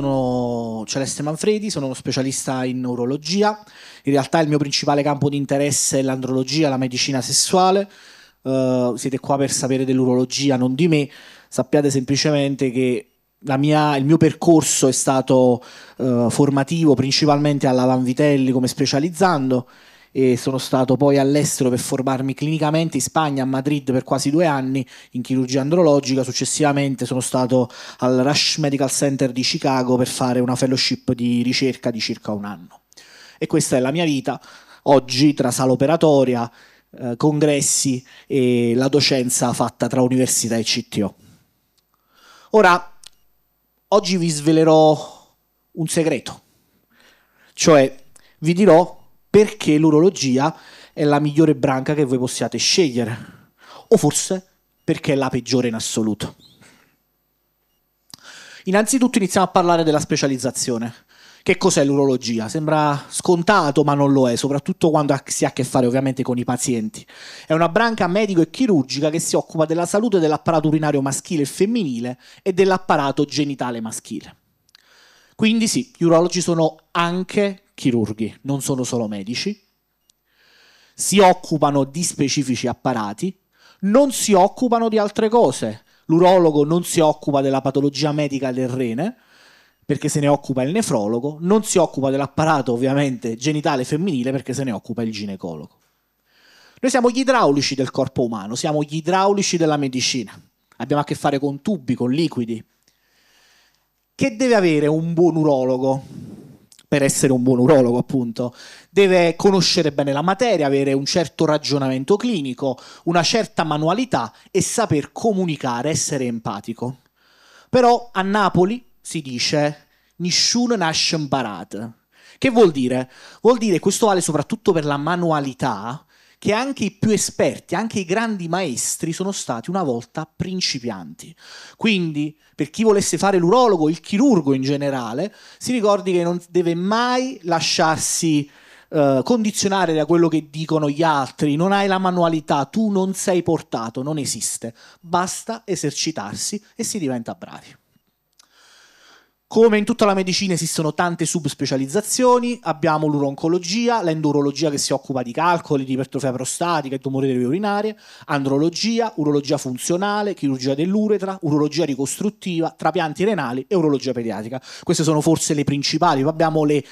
sono Celeste Manfredi, sono uno specialista in neurologia, in realtà il mio principale campo di interesse è l'andrologia, la medicina sessuale, uh, siete qua per sapere dell'urologia, non di me, sappiate semplicemente che mia, il mio percorso è stato uh, formativo principalmente alla Vanvitelli come specializzando e sono stato poi all'estero per formarmi clinicamente in Spagna, a Madrid per quasi due anni in chirurgia andrologica, successivamente sono stato al Rush Medical Center di Chicago per fare una fellowship di ricerca di circa un anno. E questa è la mia vita oggi tra sala operatoria, eh, congressi e la docenza fatta tra università e CTO. Ora, oggi vi svelerò un segreto, cioè vi dirò perché l'urologia è la migliore branca che voi possiate scegliere, o forse perché è la peggiore in assoluto. Innanzitutto iniziamo a parlare della specializzazione. Che cos'è l'urologia? Sembra scontato, ma non lo è, soprattutto quando si ha a che fare ovviamente con i pazienti. È una branca medico e chirurgica che si occupa della salute dell'apparato urinario maschile e femminile e dell'apparato genitale maschile. Quindi sì, gli urologi sono anche chirurghi, non sono solo medici, si occupano di specifici apparati, non si occupano di altre cose. L'urologo non si occupa della patologia medica del rene, perché se ne occupa il nefrologo, non si occupa dell'apparato ovviamente genitale femminile perché se ne occupa il ginecologo. Noi siamo gli idraulici del corpo umano, siamo gli idraulici della medicina. Abbiamo a che fare con tubi, con liquidi. Che deve avere un buon urologo? per essere un buon urologo, appunto. Deve conoscere bene la materia, avere un certo ragionamento clinico, una certa manualità e saper comunicare, essere empatico. Però a Napoli si dice nessuno nasce imparato. Che vuol dire? Vuol dire, questo vale soprattutto per la manualità, che anche i più esperti, anche i grandi maestri sono stati una volta principianti. Quindi, per chi volesse fare l'urologo, il chirurgo in generale, si ricordi che non deve mai lasciarsi eh, condizionare da quello che dicono gli altri, non hai la manualità, tu non sei portato, non esiste. Basta esercitarsi e si diventa bravi. Come in tutta la medicina esistono tante subspecializzazioni, abbiamo l'uroncologia, l'endurologia che si occupa di calcoli, di ipertrofia prostatica e tumori delle urinarie, andrologia, urologia funzionale, chirurgia dell'uretra, urologia ricostruttiva, trapianti renali e urologia pediatrica. Queste sono forse le principali, abbiamo le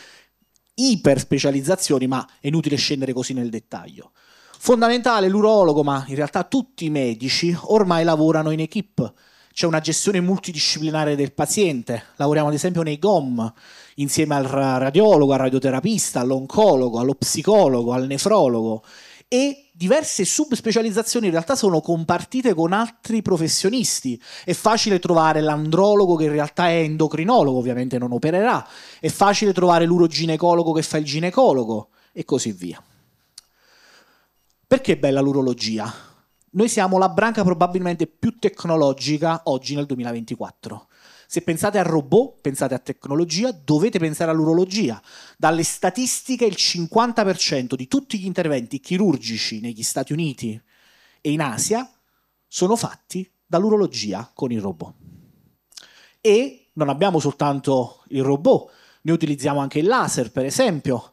iperspecializzazioni, ma è inutile scendere così nel dettaglio. Fondamentale l'urologo, ma in realtà tutti i medici ormai lavorano in equip c'è una gestione multidisciplinare del paziente, lavoriamo ad esempio nei GOM insieme al radiologo, al radioterapista, all'oncologo, allo psicologo, al nefrologo e diverse subspecializzazioni in realtà sono compartite con altri professionisti. È facile trovare l'andrologo che in realtà è endocrinologo, ovviamente non opererà, è facile trovare l'uroginecologo che fa il ginecologo e così via. Perché è bella l'urologia? noi siamo la branca probabilmente più tecnologica oggi nel 2024. Se pensate a robot, pensate a tecnologia, dovete pensare all'urologia. Dalle statistiche il 50% di tutti gli interventi chirurgici negli Stati Uniti e in Asia sono fatti dall'urologia con il robot. E non abbiamo soltanto il robot, ne utilizziamo anche il laser, per esempio,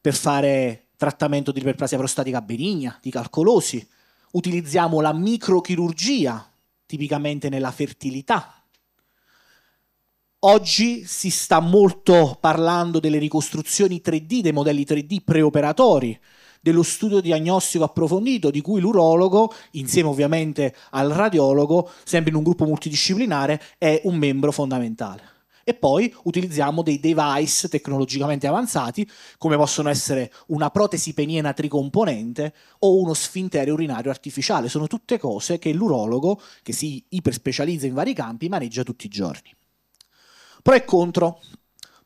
per fare trattamento di iperplasia prostatica benigna, di calcolosi, utilizziamo la microchirurgia, tipicamente nella fertilità. Oggi si sta molto parlando delle ricostruzioni 3D, dei modelli 3D preoperatori, dello studio diagnostico approfondito di cui l'urologo, insieme ovviamente al radiologo, sempre in un gruppo multidisciplinare, è un membro fondamentale e poi utilizziamo dei device tecnologicamente avanzati come possono essere una protesi peniena tricomponente o uno sfintere urinario artificiale. Sono tutte cose che l'urologo, che si iperspecializza in vari campi, maneggia tutti i giorni. Pro e contro.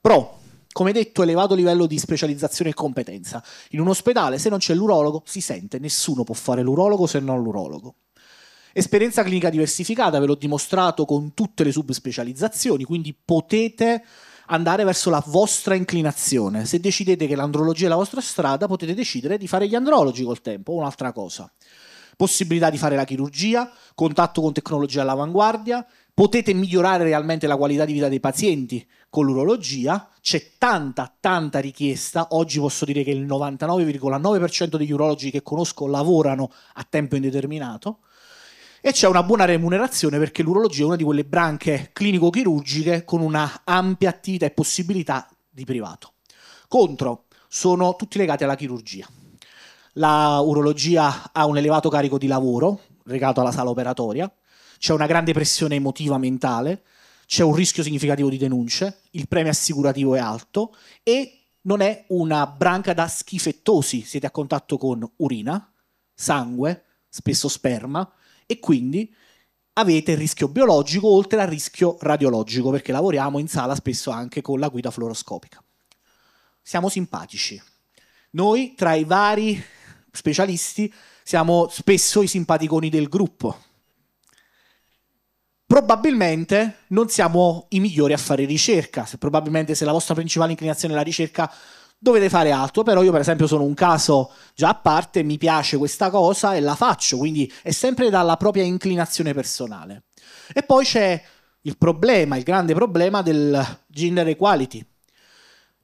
Pro. Come detto, elevato livello di specializzazione e competenza. In un ospedale, se non c'è l'urologo, si sente, nessuno può fare l'urologo se non l'urologo. Esperienza clinica diversificata, ve l'ho dimostrato con tutte le subspecializzazioni, quindi potete andare verso la vostra inclinazione. Se decidete che l'andrologia è la vostra strada, potete decidere di fare gli andrologi col tempo o un'altra cosa. Possibilità di fare la chirurgia, contatto con tecnologia all'avanguardia, potete migliorare realmente la qualità di vita dei pazienti con l'urologia, c'è tanta, tanta richiesta, oggi posso dire che il 99,9% degli urologi che conosco lavorano a tempo indeterminato, e c'è una buona remunerazione perché l'urologia è una di quelle branche clinico-chirurgiche con una ampia attività e possibilità di privato. Contro, sono tutti legati alla chirurgia. La urologia ha un elevato carico di lavoro legato alla sala operatoria, c'è una grande pressione emotiva mentale, c'è un rischio significativo di denunce, il premio assicurativo è alto e non è una branca da schifettosi, siete a contatto con urina, sangue, spesso sperma, e quindi avete il rischio biologico oltre al rischio radiologico, perché lavoriamo in sala spesso anche con la guida fluoroscopica. Siamo simpatici. Noi tra i vari specialisti siamo spesso i simpaticoni del gruppo. Probabilmente non siamo i migliori a fare ricerca, se probabilmente se la vostra principale inclinazione è la ricerca dovete fare altro, però io per esempio sono un caso già a parte, mi piace questa cosa e la faccio, quindi è sempre dalla propria inclinazione personale. E poi c'è il problema, il grande problema del gender equality.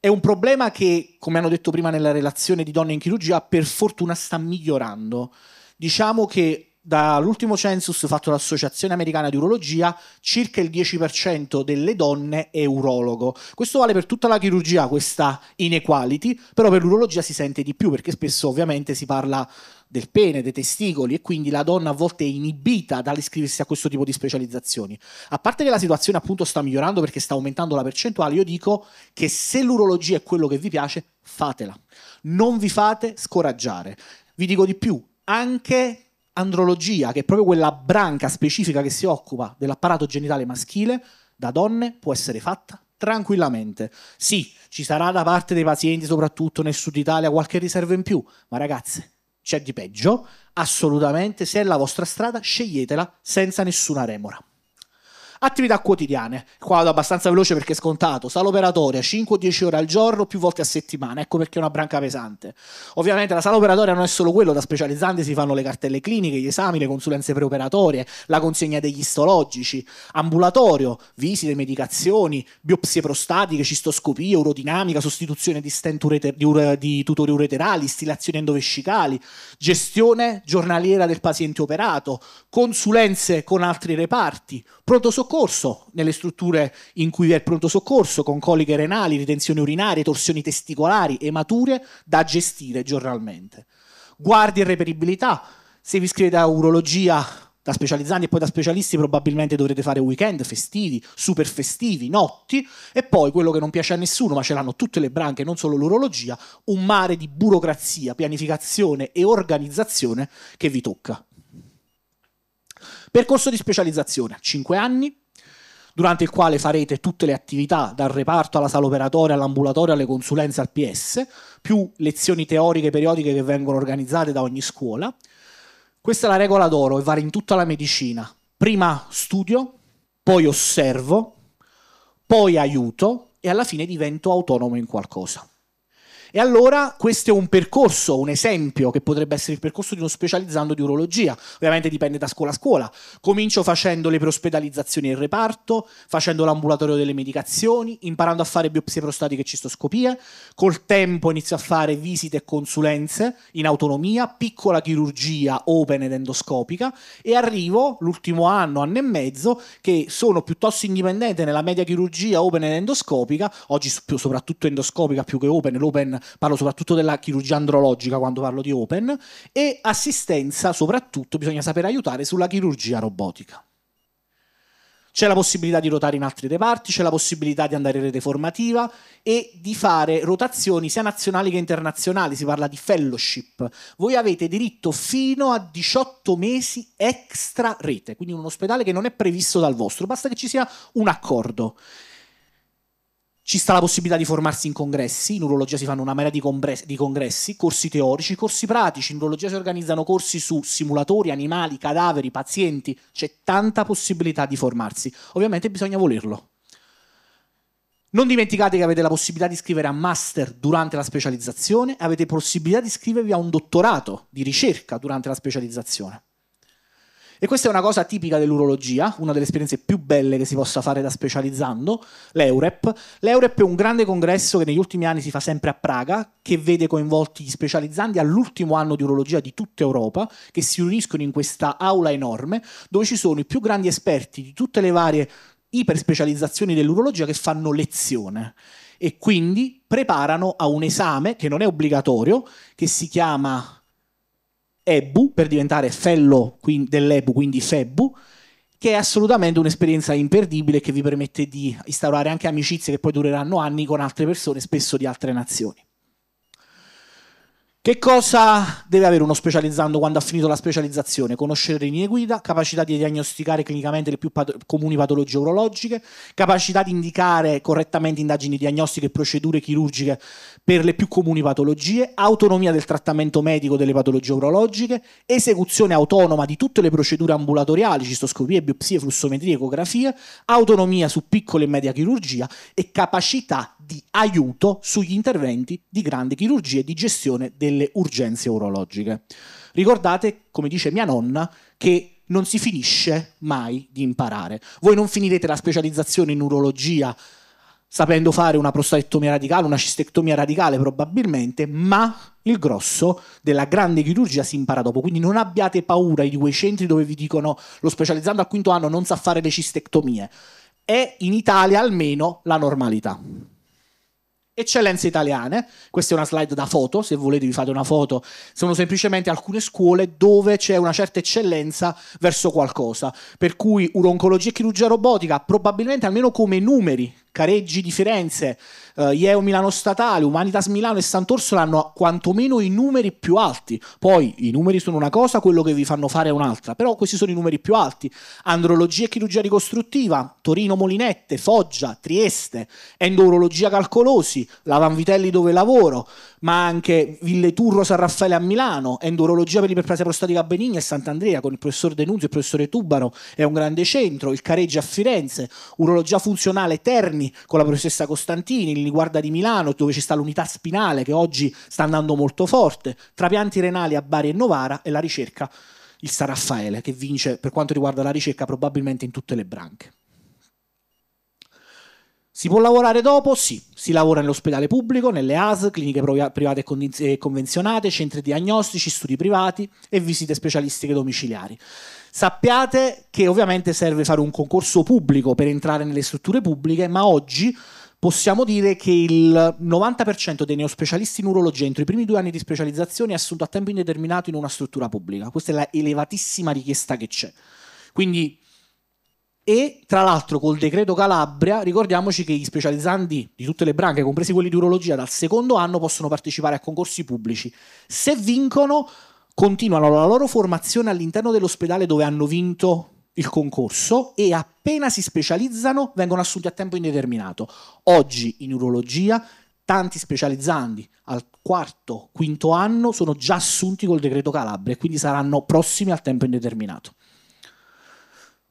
È un problema che, come hanno detto prima nella relazione di donne in chirurgia, per fortuna sta migliorando. Diciamo che dall'ultimo census fatto dall'Associazione Americana di Urologia, circa il 10% delle donne è urologo. Questo vale per tutta la chirurgia, questa inequality, però per l'urologia si sente di più perché spesso ovviamente si parla del pene, dei testicoli e quindi la donna a volte è inibita dall'iscriversi a questo tipo di specializzazioni. A parte che la situazione appunto sta migliorando perché sta aumentando la percentuale, io dico che se l'urologia è quello che vi piace, fatela. Non vi fate scoraggiare. Vi dico di più, anche andrologia, che è proprio quella branca specifica che si occupa dell'apparato genitale maschile, da donne può essere fatta tranquillamente. Sì, ci sarà da parte dei pazienti, soprattutto nel sud Italia, qualche riserva in più, ma ragazze, c'è di peggio, assolutamente, se è la vostra strada, sceglietela senza nessuna remora. Attività quotidiane, qua vado abbastanza veloce perché è scontato, sala operatoria 5-10 ore al giorno più volte a settimana, ecco perché è una branca pesante. Ovviamente la sala operatoria non è solo quello, da specializzanti si fanno le cartelle cliniche, gli esami, le consulenze preoperatorie, la consegna degli istologici, ambulatorio, visite, medicazioni, biopsie prostatiche, cistoscopie, urodinamica, sostituzione di ureter- di, ure- di tutori ureterali, stilazioni endovescicali, gestione giornaliera del paziente operato, consulenze con altri reparti, pronto soccorso soccorso, nelle strutture in cui vi è il pronto soccorso, con coliche renali, ritenzioni urinarie, torsioni testicolari, emature da gestire giornalmente. Guardie e reperibilità, se vi iscrivete a urologia da specializzanti e poi da specialisti probabilmente dovrete fare weekend festivi, super festivi, notti e poi quello che non piace a nessuno, ma ce l'hanno tutte le branche, non solo l'urologia, un mare di burocrazia, pianificazione e organizzazione che vi tocca. Percorso di specializzazione, 5 anni, durante il quale farete tutte le attività, dal reparto alla sala operatoria, all'ambulatorio, alle consulenze, al PS, più lezioni teoriche periodiche che vengono organizzate da ogni scuola. Questa è la regola d'oro e vale in tutta la medicina. Prima studio, poi osservo, poi aiuto e alla fine divento autonomo in qualcosa. E allora questo è un percorso, un esempio che potrebbe essere il percorso di uno specializzando di urologia. Ovviamente dipende da scuola a scuola. Comincio facendo le prospedalizzazioni in reparto, facendo l'ambulatorio delle medicazioni, imparando a fare biopsie prostatiche e cistoscopie. Col tempo inizio a fare visite e consulenze in autonomia, piccola chirurgia open ed endoscopica e arrivo l'ultimo anno, anno e mezzo che sono piuttosto indipendente nella media chirurgia open ed endoscopica, oggi soprattutto endoscopica più che open, l'open parlo soprattutto della chirurgia andrologica quando parlo di open, e assistenza soprattutto bisogna saper aiutare sulla chirurgia robotica. C'è la possibilità di rotare in altri reparti, c'è la possibilità di andare in rete formativa e di fare rotazioni sia nazionali che internazionali, si parla di fellowship. Voi avete diritto fino a 18 mesi extra rete, quindi un ospedale che non è previsto dal vostro, basta che ci sia un accordo. Ci sta la possibilità di formarsi in congressi, in urologia si fanno una marea di, congressi, di congressi corsi teorici, corsi pratici, in urologia si organizzano corsi su simulatori, animali, cadaveri, pazienti, c'è tanta possibilità di formarsi, ovviamente bisogna volerlo. Non dimenticate che avete la possibilità di scrivere a master durante la specializzazione, avete possibilità di iscrivervi a un dottorato di ricerca durante la specializzazione. E questa è una cosa tipica dell'urologia, una delle esperienze più belle che si possa fare da specializzando, l'EUREP. L'EUREP è un grande congresso che negli ultimi anni si fa sempre a Praga, che vede coinvolti gli specializzanti all'ultimo anno di urologia di tutta Europa, che si riuniscono in questa aula enorme, dove ci sono i più grandi esperti di tutte le varie iperspecializzazioni dell'urologia che fanno lezione e quindi preparano a un esame che non è obbligatorio, che si chiama Ebu per diventare fellow dell'Ebu, quindi Febu, che è assolutamente un'esperienza imperdibile che vi permette di instaurare anche amicizie che poi dureranno anni con altre persone, spesso di altre nazioni. Che cosa deve avere uno specializzando quando ha finito la specializzazione? Conoscere le linee guida, capacità di diagnosticare clinicamente le più pat- comuni patologie urologiche, capacità di indicare correttamente indagini diagnostiche e procedure chirurgiche per le più comuni patologie, autonomia del trattamento medico delle patologie urologiche, esecuzione autonoma di tutte le procedure ambulatoriali, cistoscopie, biopsie, flussometrie, ecografie, autonomia su piccola e media chirurgia e capacità di aiuto sugli interventi di grande chirurgia e di gestione delle urgenze urologiche. Ricordate, come dice mia nonna, che non si finisce mai di imparare. Voi non finirete la specializzazione in urologia sapendo fare una prostatectomia radicale, una cistectomia radicale probabilmente, ma il grosso della grande chirurgia si impara dopo, quindi non abbiate paura di quei centri dove vi dicono lo specializzando al quinto anno non sa fare le cistectomie. È in Italia almeno la normalità eccellenze italiane. Questa è una slide da foto, se volete vi fate una foto, sono semplicemente alcune scuole dove c'è una certa eccellenza verso qualcosa, per cui urologia e chirurgia robotica probabilmente almeno come numeri Careggi di Firenze, eh, Ieo Milano Statale, Humanitas Milano e Sant'Orsola hanno quantomeno i numeri più alti. Poi i numeri sono una cosa, quello che vi fanno fare è un'altra, però questi sono i numeri più alti. Andrologia e chirurgia ricostruttiva, Torino Molinette, Foggia, Trieste, Endurologia Calcolosi, Lavanvitelli dove lavoro, ma anche Ville Turro San Raffaele a Milano, Endurologia per iperplasia prostatica a Benigna e Sant'Andrea con il professor De Nunzio e il professore Tubaro, è un grande centro, il Careggi a Firenze, Urologia funzionale Terni con la professoressa Costantini, li guarda di Milano dove ci sta l'unità spinale che oggi sta andando molto forte, trapianti renali a Bari e Novara e la ricerca il San Raffaele che vince per quanto riguarda la ricerca probabilmente in tutte le branche. Si può lavorare dopo? Sì, si lavora nell'ospedale pubblico, nelle AS, cliniche private e convenzionate, centri diagnostici, studi privati e visite specialistiche domiciliari. Sappiate che ovviamente serve fare un concorso pubblico per entrare nelle strutture pubbliche, ma oggi possiamo dire che il 90% dei neospecialisti in urologia entro i primi due anni di specializzazione è assunto a tempo indeterminato in una struttura pubblica. Questa è l'elevatissima richiesta che c'è. Quindi e tra l'altro col decreto Calabria ricordiamoci che gli specializzanti di tutte le branche, compresi quelli di urologia, dal secondo anno possono partecipare a concorsi pubblici. Se vincono, continuano la loro formazione all'interno dell'ospedale dove hanno vinto il concorso e appena si specializzano vengono assunti a tempo indeterminato. Oggi in urologia tanti specializzanti al quarto, quinto anno sono già assunti col decreto Calabria e quindi saranno prossimi al tempo indeterminato.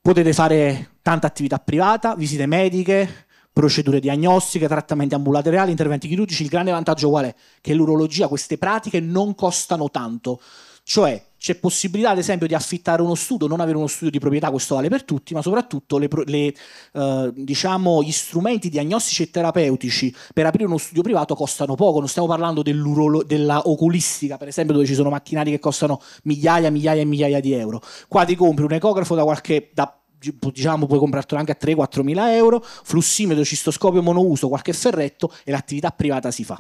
Potete fare tanta attività privata, visite mediche, procedure diagnostiche, trattamenti ambulatoriali, interventi chirurgici. Il grande vantaggio qual è? Che l'urologia, queste pratiche non costano tanto. Cioè, c'è possibilità, ad esempio, di affittare uno studio, non avere uno studio di proprietà, questo vale per tutti, ma soprattutto le, le, eh, diciamo, gli strumenti diagnostici e terapeutici per aprire uno studio privato costano poco. Non stiamo parlando della oculistica, per esempio, dove ci sono macchinari che costano migliaia, migliaia e migliaia di euro. Qua ti compri un ecografo da qualche. Da diciamo puoi comprartelo anche a 3-4 mila euro, flussimetro, cistoscopio monouso, qualche ferretto e l'attività privata si fa.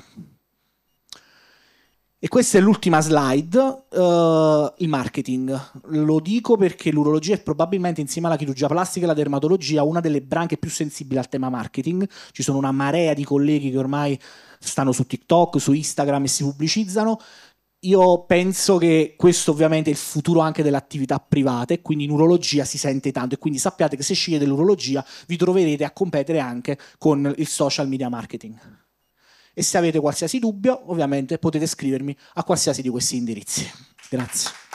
E questa è l'ultima slide, uh, il marketing. Lo dico perché l'urologia è probabilmente insieme alla chirurgia plastica e alla dermatologia una delle branche più sensibili al tema marketing. Ci sono una marea di colleghi che ormai stanno su TikTok, su Instagram e si pubblicizzano. Io penso che questo ovviamente è il futuro anche delle attività private, quindi in urologia si sente tanto e quindi sappiate che se scegliete l'urologia vi troverete a competere anche con il social media marketing e se avete qualsiasi dubbio ovviamente potete scrivermi a qualsiasi di questi indirizzi. Grazie.